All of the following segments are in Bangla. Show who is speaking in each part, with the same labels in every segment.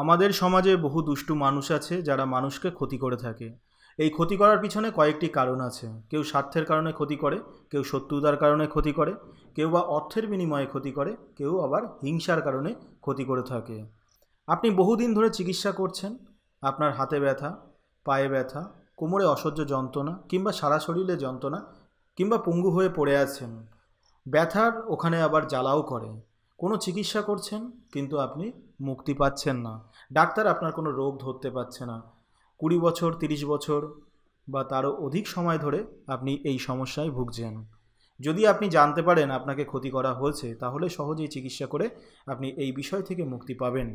Speaker 1: আমাদের সমাজে বহু দুষ্টু মানুষ আছে যারা মানুষকে ক্ষতি করে থাকে এই ক্ষতি করার পিছনে কয়েকটি কারণ আছে কেউ স্বার্থের কারণে ক্ষতি করে কেউ শত্রুতার কারণে ক্ষতি করে কেউ বা অর্থের বিনিময়ে ক্ষতি করে কেউ আবার হিংসার কারণে ক্ষতি করে থাকে আপনি বহুদিন ধরে চিকিৎসা করছেন আপনার হাতে ব্যথা পায়ে ব্যথা কোমরে অসহ্য যন্ত্রণা কিংবা সারা শরীরে যন্ত্রণা কিংবা পঙ্গু হয়ে পড়ে আছেন ব্যথার ওখানে আবার জ্বালাও করে কোনো চিকিৎসা করছেন কিন্তু আপনি মুক্তি পাচ্ছেন না ডাক্তার আপনার কোনো রোগ ধরতে পারছে না কুড়ি বছর তিরিশ বছর বা তারও অধিক সময় ধরে আপনি এই সমস্যায় ভুগছেন যদি আপনি জানতে পারেন আপনাকে ক্ষতি করা হয়েছে তাহলে সহজেই চিকিৎসা করে আপনি এই বিষয় থেকে মুক্তি পাবেন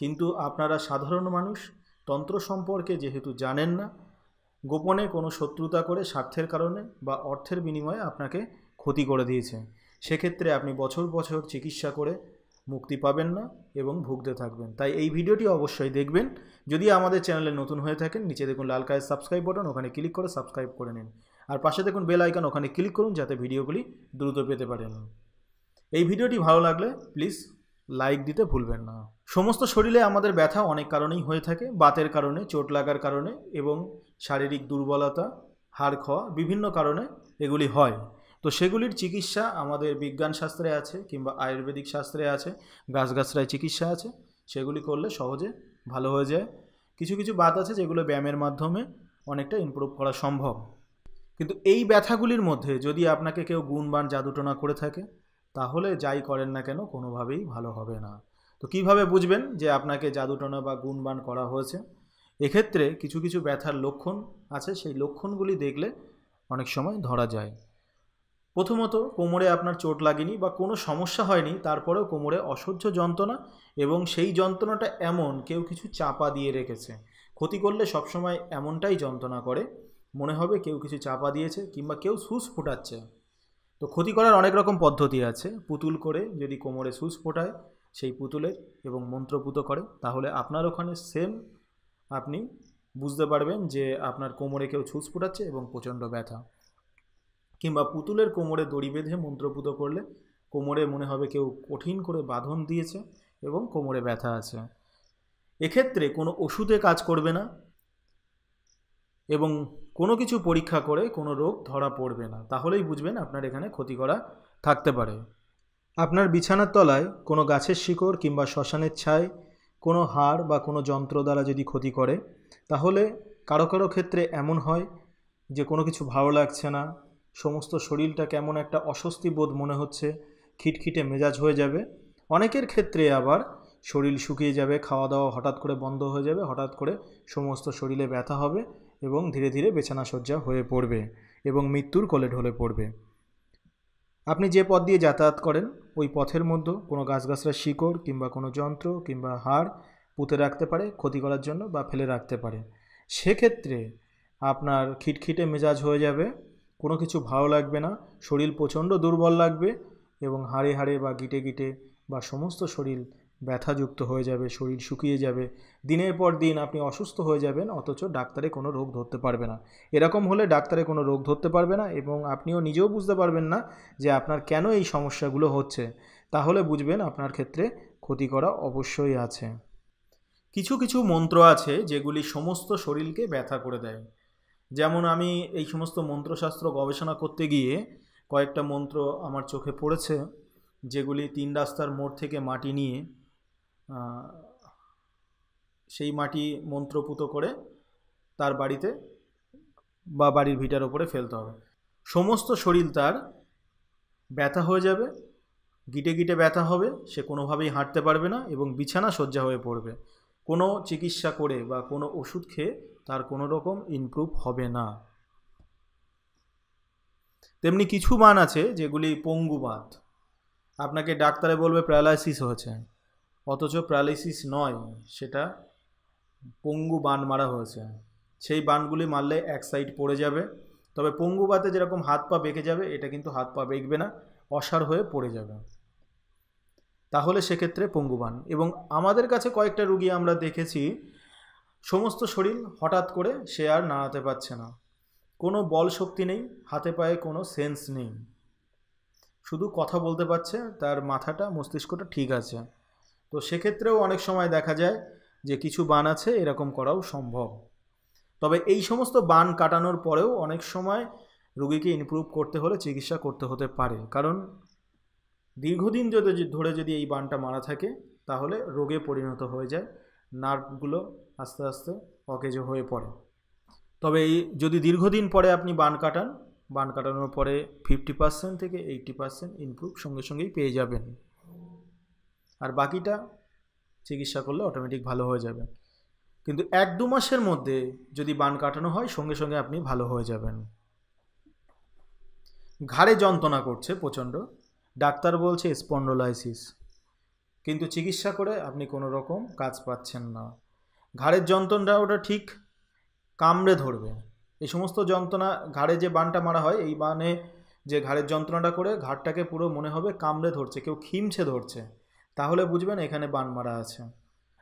Speaker 1: কিন্তু আপনারা সাধারণ মানুষ তন্ত্র সম্পর্কে যেহেতু জানেন না গোপনে কোনো শত্রুতা করে স্বার্থের কারণে বা অর্থের বিনিময়ে আপনাকে ক্ষতি করে দিয়েছে সেক্ষেত্রে আপনি বছর বছর চিকিৎসা করে মুক্তি পাবেন না এবং ভুগতে থাকবেন তাই এই ভিডিওটি অবশ্যই দেখবেন যদি আমাদের চ্যানেলে নতুন হয়ে থাকেন নিচে দেখুন লাল কায়ের সাবস্ক্রাইব বাটন ওখানে ক্লিক করে সাবস্ক্রাইব করে নিন আর পাশে দেখুন বেল আইকন ওখানে ক্লিক করুন যাতে ভিডিওগুলি দ্রুত পেতে পারেন এই ভিডিওটি ভালো লাগলে প্লিজ লাইক দিতে ভুলবেন না সমস্ত শরীরে আমাদের ব্যথা অনেক কারণেই হয়ে থাকে বাতের কারণে চোট লাগার কারণে এবং শারীরিক দুর্বলতা হাড় খাওয়া বিভিন্ন কারণে এগুলি হয় তো সেগুলির চিকিৎসা আমাদের বিজ্ঞান শাস্ত্রে আছে কিংবা আয়ুর্বেদিক শাস্ত্রে আছে গাছগাছরায় চিকিৎসা আছে সেগুলি করলে সহজে ভালো হয়ে যায় কিছু কিছু বাদ আছে যেগুলো ব্যায়ামের মাধ্যমে অনেকটা ইম্প্রুভ করা সম্ভব কিন্তু এই ব্যথাগুলির মধ্যে যদি আপনাকে কেউ গুণবান জাদুটোনা করে থাকে তাহলে যাই করেন না কেন কোনোভাবেই ভালো হবে না তো কিভাবে বুঝবেন যে আপনাকে জাদুটোনা বা গুণবান করা হয়েছে এক্ষেত্রে কিছু কিছু ব্যথার লক্ষণ আছে সেই লক্ষণগুলি দেখলে অনেক সময় ধরা যায় প্রথমত কোমরে আপনার চোট লাগেনি বা কোনো সমস্যা হয়নি তারপরেও কোমরে অসহ্য যন্ত্রণা এবং সেই যন্ত্রণাটা এমন কেউ কিছু চাপা দিয়ে রেখেছে ক্ষতি করলে সবসময় এমনটাই যন্ত্রণা করে মনে হবে কেউ কিছু চাপা দিয়েছে কিংবা কেউ সুস ফোটাচ্ছে তো ক্ষতি করার অনেক রকম পদ্ধতি আছে পুতুল করে যদি কোমরে সুস ফোটায় সেই পুতুলের এবং মন্ত্রপুত করে তাহলে আপনার ওখানে সেম আপনি বুঝতে পারবেন যে আপনার কোমরে কেউ ছুঁচ ফোটাচ্ছে এবং প্রচণ্ড ব্যথা কিংবা পুতুলের কোমরে দড়ি বেঁধে মন্ত্রপুত করলে কোমরে মনে হবে কেউ কঠিন করে বাঁধন দিয়েছে এবং কোমরে ব্যথা আছে এক্ষেত্রে কোনো ওষুধে কাজ করবে না এবং কোনো কিছু পরীক্ষা করে কোনো রোগ ধরা পড়বে না তাহলেই বুঝবেন আপনার এখানে ক্ষতি করা থাকতে পারে আপনার বিছানার তলায় কোনো গাছের শিকড় কিংবা শ্মশানের ছাই কোনো হাড় বা কোনো যন্ত্র দ্বারা যদি ক্ষতি করে তাহলে কারো কারো ক্ষেত্রে এমন হয় যে কোনো কিছু ভালো লাগছে না সমস্ত শরীরটা কেমন একটা অস্বস্তি বোধ মনে হচ্ছে খিটখিটে মেজাজ হয়ে যাবে অনেকের ক্ষেত্রে আবার শরীর শুকিয়ে যাবে খাওয়া দাওয়া হঠাৎ করে বন্ধ হয়ে যাবে হঠাৎ করে সমস্ত শরীরে ব্যথা হবে এবং ধীরে ধীরে শয্যা হয়ে পড়বে এবং মৃত্যুর কোলে ঢলে পড়বে আপনি যে পথ দিয়ে যাতায়াত করেন ওই পথের মধ্যে কোনো গাছগাছরা শিকড় কিংবা কোনো যন্ত্র কিংবা হাড় পুঁতে রাখতে পারে ক্ষতি করার জন্য বা ফেলে রাখতে পারে সেক্ষেত্রে আপনার খিটখিটে মেজাজ হয়ে যাবে কোনো কিছু ভালো লাগবে না শরীর প্রচণ্ড দুর্বল লাগবে এবং হাড়ে হাড়ে বা গিটে গিটে বা সমস্ত শরীর ব্যথাযুক্ত হয়ে যাবে শরীর শুকিয়ে যাবে দিনের পর দিন আপনি অসুস্থ হয়ে যাবেন অথচ ডাক্তারে কোনো রোগ ধরতে পারবে না এরকম হলে ডাক্তারে কোনো রোগ ধরতে পারবে না এবং আপনিও নিজেও বুঝতে পারবেন না যে আপনার কেন এই সমস্যাগুলো হচ্ছে তাহলে বুঝবেন আপনার ক্ষেত্রে ক্ষতি করা অবশ্যই আছে কিছু কিছু মন্ত্র আছে যেগুলি সমস্ত শরীরকে ব্যথা করে দেয় যেমন আমি এই সমস্ত মন্ত্রশাস্ত্র গবেষণা করতে গিয়ে কয়েকটা মন্ত্র আমার চোখে পড়েছে যেগুলি তিন রাস্তার মোড় থেকে মাটি নিয়ে সেই মাটি মন্ত্রপুত করে তার বাড়িতে বা বাড়ির ভিটার ওপরে ফেলতে হবে সমস্ত শরীর তার ব্যথা হয়ে যাবে গিটে গিটে ব্যথা হবে সে কোনোভাবেই হাঁটতে পারবে না এবং বিছানা শয্যা হয়ে পড়বে কোনো চিকিৎসা করে বা কোনো ওষুধ খেয়ে তার কোনো রকম ইমপ্রুভ হবে না তেমনি কিছু মান আছে যেগুলি পঙ্গুবাদ আপনাকে ডাক্তারে বলবে প্যারালাইসিস হয়েছে অথচ প্যারালাইসিস নয় সেটা পঙ্গু বান মারা হয়েছে সেই বানগুলি মারলে এক সাইড পড়ে যাবে তবে পঙ্গুবাতে যেরকম হাত পা বেঁকে যাবে এটা কিন্তু হাত পা বেঁকবে না অসার হয়ে পড়ে যাবে তাহলে সেক্ষেত্রে পঙ্গুবান এবং আমাদের কাছে কয়েকটা রুগী আমরা দেখেছি সমস্ত শরীর হঠাৎ করে সে আর নাড়াতে পারছে না কোনো বল শক্তি নেই হাতে পায়ে কোনো সেন্স নেই শুধু কথা বলতে পারছে তার মাথাটা মস্তিষ্কটা ঠিক আছে তো সেক্ষেত্রেও অনেক সময় দেখা যায় যে কিছু বান আছে এরকম করাও সম্ভব তবে এই সমস্ত বান কাটানোর পরেও অনেক সময় রুগীকে ইমপ্রুভ করতে হলে চিকিৎসা করতে হতে পারে কারণ দীর্ঘদিন যদি ধরে যদি এই বানটা মারা থাকে তাহলে রোগে পরিণত হয়ে যায় নার্ভগুলো আস্তে আস্তে অকেজো হয়ে পড়ে তবে এই যদি দীর্ঘদিন পরে আপনি বান কাটান বান কাটানোর পরে ফিফটি পার্সেন্ট থেকে এইটটি পার্সেন্ট ইমপ্রুভ সঙ্গে সঙ্গেই পেয়ে যাবেন আর বাকিটা চিকিৎসা করলে অটোমেটিক ভালো হয়ে যাবে কিন্তু এক দু মাসের মধ্যে যদি বান কাটানো হয় সঙ্গে সঙ্গে আপনি ভালো হয়ে যাবেন ঘাড়ে যন্ত্রণা করছে প্রচণ্ড ডাক্তার বলছে স্পন্ডোলাইসিস কিন্তু চিকিৎসা করে আপনি কোনো রকম কাজ পাচ্ছেন না ঘাড়ের যন্ত্রণা ওটা ঠিক কামড়ে ধরবে এই সমস্ত যন্ত্রণা ঘাড়ে যে বানটা মারা হয় এই বানে যে ঘাড়ের যন্ত্রণাটা করে ঘাড়টাকে পুরো মনে হবে কামড়ে ধরছে কেউ খিমছে ধরছে তাহলে বুঝবেন এখানে বান মারা আছে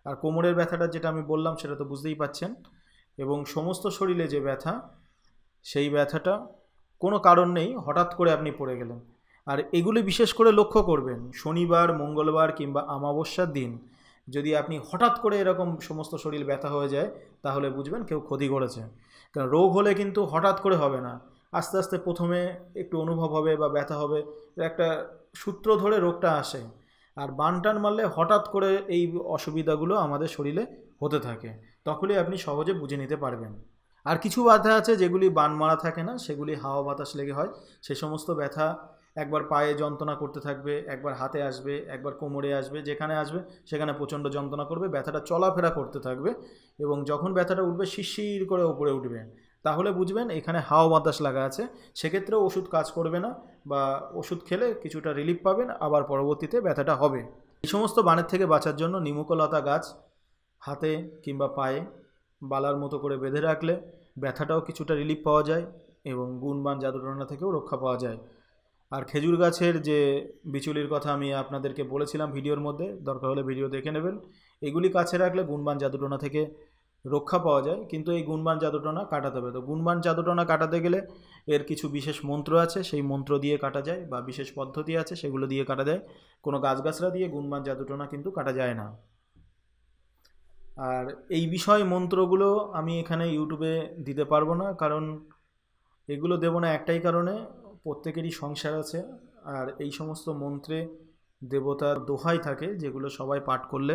Speaker 1: আর কোমরের ব্যথাটা যেটা আমি বললাম সেটা তো বুঝতেই পাচ্ছেন এবং সমস্ত শরীরে যে ব্যথা সেই ব্যথাটা কোনো কারণ নেই হঠাৎ করে আপনি পড়ে গেলেন আর এগুলি বিশেষ করে লক্ষ্য করবেন শনিবার মঙ্গলবার কিংবা অমাবস্যার দিন যদি আপনি হঠাৎ করে এরকম সমস্ত শরীর ব্যথা হয়ে যায় তাহলে বুঝবেন কেউ ক্ষতি করেছে কারণ রোগ হলে কিন্তু হঠাৎ করে হবে না আস্তে আস্তে প্রথমে একটু অনুভব হবে বা ব্যথা হবে একটা সূত্র ধরে রোগটা আসে আর বানটান মারলে হঠাৎ করে এই অসুবিধাগুলো আমাদের শরীরে হতে থাকে তখনই আপনি সহজে বুঝে নিতে পারবেন আর কিছু ব্যথা আছে যেগুলি বান মারা থাকে না সেগুলি হাওয়া বাতাস লেগে হয় সে সমস্ত ব্যথা একবার পায়ে যন্ত্রণা করতে থাকবে একবার হাতে আসবে একবার কোমরে আসবে যেখানে আসবে সেখানে প্রচণ্ড যন্ত্রণা করবে ব্যথাটা চলাফেরা করতে থাকবে এবং যখন ব্যথাটা উঠবে শিশির করে উপরে উঠবে তাহলে বুঝবেন এখানে হাওয়া বাতাস লাগা আছে সেক্ষেত্রেও ওষুধ কাজ করবে না বা ওষুধ খেলে কিছুটা রিলিফ পাবেন আবার পরবর্তীতে ব্যথাটা হবে এই সমস্ত বানের থেকে বাঁচার জন্য নিমুকলতা গাছ হাতে কিংবা পায়ে বালার মতো করে বেঁধে রাখলে ব্যথাটাও কিছুটা রিলিফ পাওয়া যায় এবং গুণবান জাদুটনা থেকেও রক্ষা পাওয়া যায় আর খেজুর গাছের যে বিচুলির কথা আমি আপনাদেরকে বলেছিলাম ভিডিওর মধ্যে দরকার হলে ভিডিও দেখে নেবেন এগুলি কাছে রাখলে গুণবান জাদুটনা থেকে রক্ষা পাওয়া যায় কিন্তু এই গুণবান জাদুটনা কাটাতে হবে তো গুণবান জাদুটনা কাটাতে গেলে এর কিছু বিশেষ মন্ত্র আছে সেই মন্ত্র দিয়ে কাটা যায় বা বিশেষ পদ্ধতি আছে সেগুলো দিয়ে কাটা যায় কোনো গাছগাছরা দিয়ে গুণবান জাদুটনা কিন্তু কাটা যায় না আর এই বিষয় মন্ত্রগুলো আমি এখানে ইউটিউবে দিতে পারবো না কারণ এগুলো দেবো না একটাই কারণে প্রত্যেকেরই সংসার আছে আর এই সমস্ত মন্ত্রে দেবতার দোহাই থাকে যেগুলো সবাই পাঠ করলে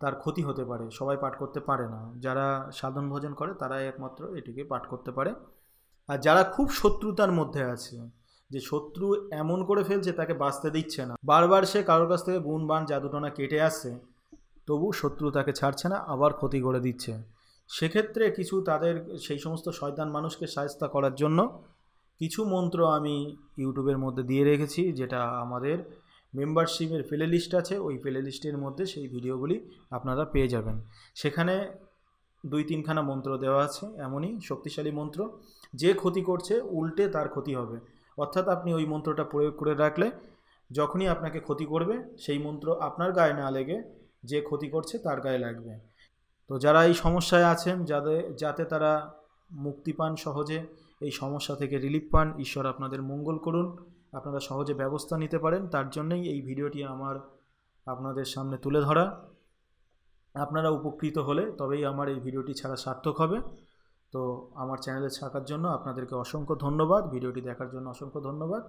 Speaker 1: তার ক্ষতি হতে পারে সবাই পাঠ করতে পারে না যারা সাধন ভোজন করে তারাই একমাত্র এটিকে পাঠ করতে পারে আর যারা খুব শত্রুতার মধ্যে আছে যে শত্রু এমন করে ফেলছে তাকে বাঁচতে দিচ্ছে না বারবার সে কারোর কাছ থেকে গুণ বান জাদুটনা কেটে আসছে তবু শত্রু তাকে ছাড়ছে না আবার ক্ষতি করে দিচ্ছে সেক্ষেত্রে কিছু তাদের সেই সমস্ত শয়তান মানুষকে সাহস্তা করার জন্য কিছু মন্ত্র আমি ইউটিউবের মধ্যে দিয়ে রেখেছি যেটা আমাদের মেম্বারশিপের প্লে লিস্ট আছে ওই প্লে লিস্টের মধ্যে সেই ভিডিওগুলি আপনারা পেয়ে যাবেন সেখানে দুই তিনখানা মন্ত্র দেওয়া আছে এমনই শক্তিশালী মন্ত্র যে ক্ষতি করছে উল্টে তার ক্ষতি হবে অর্থাৎ আপনি ওই মন্ত্রটা প্রয়োগ করে রাখলে যখনই আপনাকে ক্ষতি করবে সেই মন্ত্র আপনার গায়ে না লেগে যে ক্ষতি করছে তার গায়ে লাগবে তো যারা এই সমস্যায় আছেন যাদের যাতে তারা মুক্তি পান সহজে এই সমস্যা থেকে রিলিফ পান ঈশ্বর আপনাদের মঙ্গল করুন আপনারা সহজে ব্যবস্থা নিতে পারেন তার জন্যই এই ভিডিওটি আমার আপনাদের সামনে তুলে ধরা আপনারা উপকৃত হলে তবেই আমার এই ভিডিওটি ছাড়া সার্থক হবে তো আমার চ্যানেলে থাকার জন্য আপনাদেরকে অসংখ্য ধন্যবাদ ভিডিওটি দেখার জন্য অসংখ্য ধন্যবাদ